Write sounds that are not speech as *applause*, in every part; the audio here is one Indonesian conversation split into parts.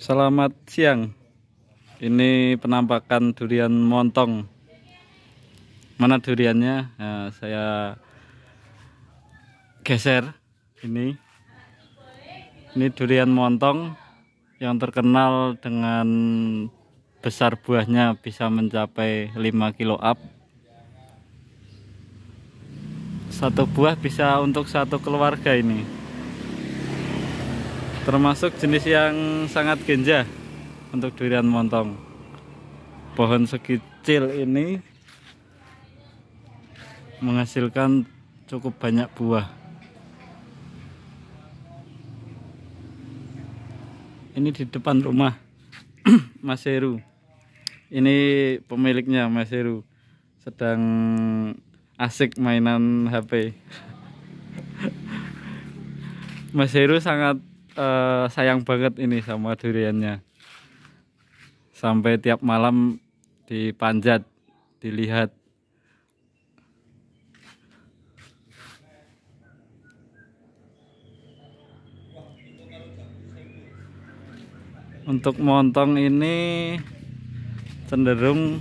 Selamat siang. Ini penampakan durian montong. Mana duriannya? Nah, saya geser ini. Ini durian montong yang terkenal dengan besar buahnya bisa mencapai 5 kilo up. Satu buah bisa untuk satu keluarga ini termasuk jenis yang sangat genja untuk durian montong pohon sekecil ini menghasilkan cukup banyak buah ini di depan rumah *clears throat* Mas Heru ini pemiliknya Mas Heru sedang asik mainan HP *laughs* Mas Heru sangat uh, sayang banget ini sama duriannya sampai tiap malam dipanjat dilihat untuk montong ini cenderung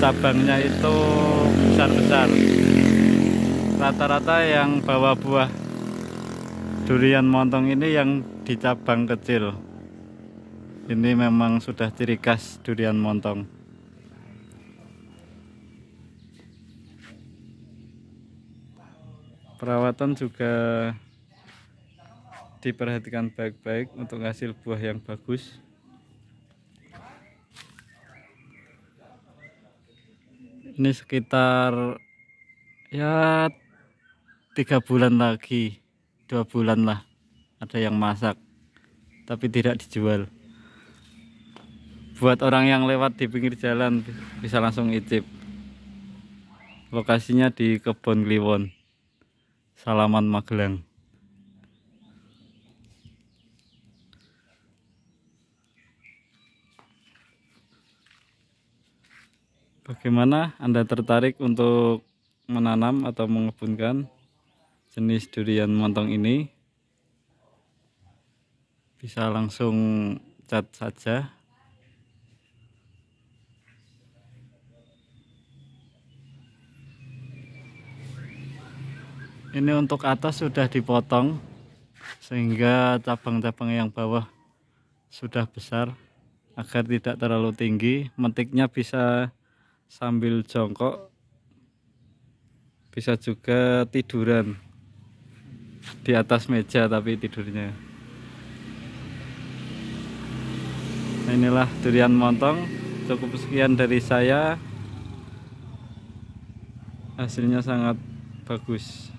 cabangnya itu besar-besar rata-rata yang bawa buah durian montong ini yang di cabang kecil ini memang sudah ciri khas durian montong perawatan juga diperhatikan baik-baik untuk hasil buah yang bagus ini sekitar ya tiga bulan lagi dua bulan lah ada yang masak tapi tidak dijual buat orang yang lewat di pinggir jalan bisa langsung icip lokasinya di kebun Kliwon Salaman Magelang Bagaimana Anda tertarik untuk menanam atau mengebunkan? jenis durian montong ini bisa langsung cat saja ini untuk atas sudah dipotong sehingga cabang-cabang yang bawah sudah besar agar tidak terlalu tinggi metiknya bisa sambil jongkok bisa juga tiduran di atas meja tapi tidurnya nah, inilah durian montong cukup sekian dari saya hasilnya sangat bagus